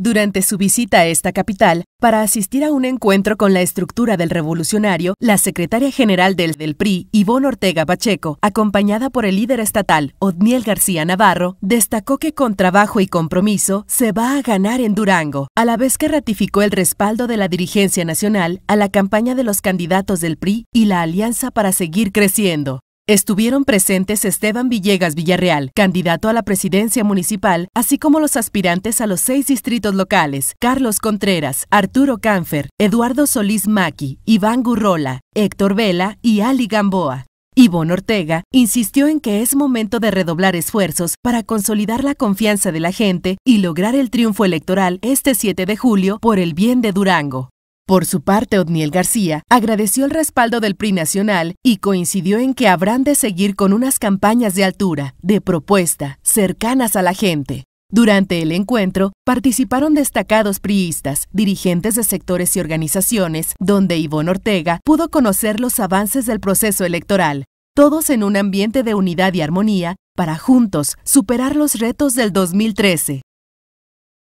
Durante su visita a esta capital, para asistir a un encuentro con la estructura del revolucionario, la secretaria general del, PRI, Ivonne Ortega Pacheco, acompañada por el líder estatal, Odniel García Navarro, destacó que con trabajo y compromiso se va a ganar en Durango, a la vez que ratificó el respaldo de la dirigencia nacional a la campaña de los candidatos del PRI y la alianza para seguir creciendo. Estuvieron presentes Esteban Villegas Villarreal, candidato a la presidencia municipal, así como los aspirantes a los seis distritos locales, Carlos Contreras, Arturo Canfer, Eduardo Solís Maki, Iván Gurrola, Héctor Vela y Ali Gamboa. Ivonne Ortega insistió en que es momento de redoblar esfuerzos para consolidar la confianza de la gente y lograr el triunfo electoral este 7 de julio por el bien de Durango. Por su parte, Odniel García agradeció el respaldo del PRI nacional y coincidió en que habrán de seguir con unas campañas de altura, de propuesta, cercanas a la gente. Durante el encuentro participaron destacados priistas, dirigentes de sectores y organizaciones, donde Ivonne Ortega pudo conocer los avances del proceso electoral, todos en un ambiente de unidad y armonía para juntos superar los retos del 2013.